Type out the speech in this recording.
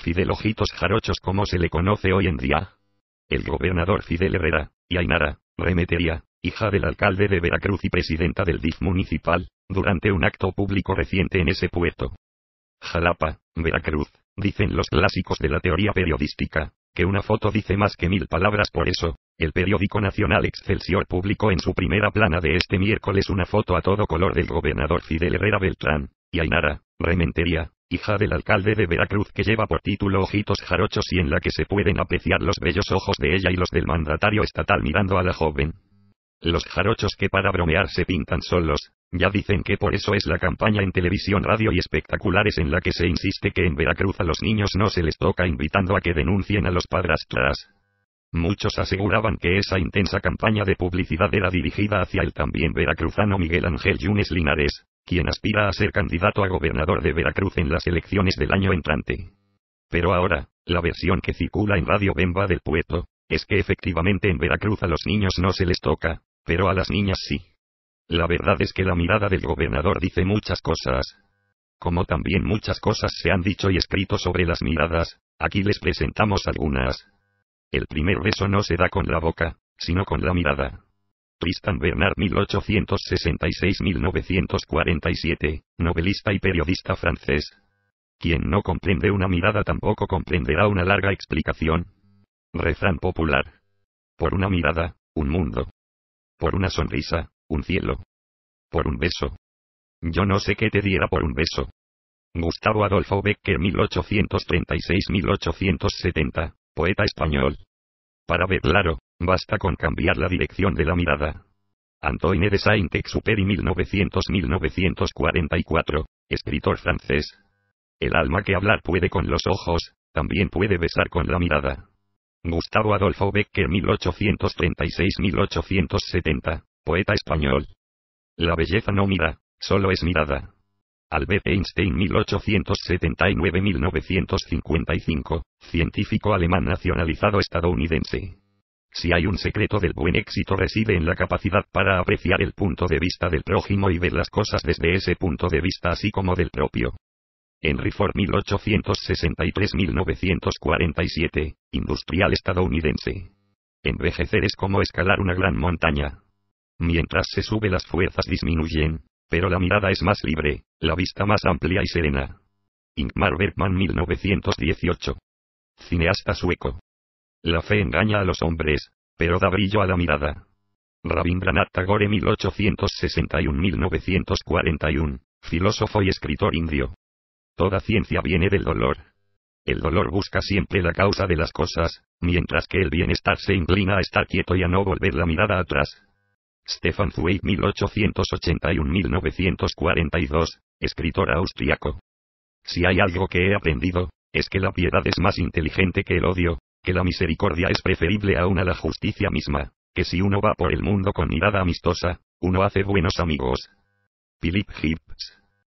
Fidel Ojitos Jarochos como se le conoce hoy en día. El gobernador Fidel Herrera, y Ainara, Remetería, hija del alcalde de Veracruz y presidenta del DIF municipal, durante un acto público reciente en ese puerto. Jalapa, Veracruz, dicen los clásicos de la teoría periodística, que una foto dice más que mil palabras por eso, el periódico nacional Excelsior publicó en su primera plana de este miércoles una foto a todo color del gobernador Fidel Herrera Beltrán, y Ainara, Rementería, hija del alcalde de Veracruz que lleva por título Ojitos Jarochos y en la que se pueden apreciar los bellos ojos de ella y los del mandatario estatal mirando a la joven. Los jarochos que para bromear se pintan solos, ya dicen que por eso es la campaña en televisión, radio y espectaculares en la que se insiste que en Veracruz a los niños no se les toca invitando a que denuncien a los padrastras. Muchos aseguraban que esa intensa campaña de publicidad era dirigida hacia el también veracruzano Miguel Ángel Yunes Linares, quien aspira a ser candidato a gobernador de Veracruz en las elecciones del año entrante. Pero ahora, la versión que circula en Radio Bemba del Puerto, es que efectivamente en Veracruz a los niños no se les toca, pero a las niñas sí. La verdad es que la mirada del gobernador dice muchas cosas. Como también muchas cosas se han dicho y escrito sobre las miradas, aquí les presentamos algunas. El primer beso no se da con la boca, sino con la mirada. Tristan Bernard 1866-1947, novelista y periodista francés. Quien no comprende una mirada tampoco comprenderá una larga explicación. Refrán popular. Por una mirada, un mundo. Por una sonrisa, un cielo. Por un beso. Yo no sé qué te diera por un beso. Gustavo Adolfo Becker 1836-1870, poeta español. Para ver claro, Basta con cambiar la dirección de la mirada. Antoine de Saint-Exupéry 1900-1944, escritor francés. El alma que hablar puede con los ojos, también puede besar con la mirada. Gustavo Adolfo Becker 1836-1870, poeta español. La belleza no mira, solo es mirada. Albert Einstein 1879-1955, científico alemán nacionalizado estadounidense. Si hay un secreto del buen éxito reside en la capacidad para apreciar el punto de vista del prójimo y ver las cosas desde ese punto de vista así como del propio. Henry Ford 1863-1947, industrial estadounidense. Envejecer es como escalar una gran montaña. Mientras se sube las fuerzas disminuyen, pero la mirada es más libre, la vista más amplia y serena. Ingmar Bergman 1918. Cineasta sueco. La fe engaña a los hombres, pero da brillo a la mirada. Rabindranath Tagore 1861-1941, filósofo y escritor indio. Toda ciencia viene del dolor. El dolor busca siempre la causa de las cosas, mientras que el bienestar se inclina a estar quieto y a no volver la mirada atrás. Stefan Zweig 1881-1942, escritor austriaco. Si hay algo que he aprendido, es que la piedad es más inteligente que el odio, que la misericordia es preferible aún a la justicia misma, que si uno va por el mundo con mirada amistosa, uno hace buenos amigos. Philip Hip,